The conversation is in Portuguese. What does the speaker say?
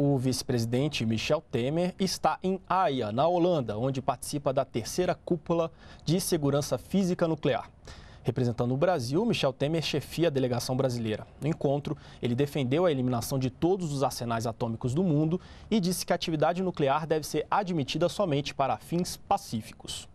O vice-presidente Michel Temer está em Haia, na Holanda, onde participa da terceira cúpula de segurança física nuclear. Representando o Brasil, Michel Temer chefia a delegação brasileira. No encontro, ele defendeu a eliminação de todos os arsenais atômicos do mundo e disse que a atividade nuclear deve ser admitida somente para fins pacíficos.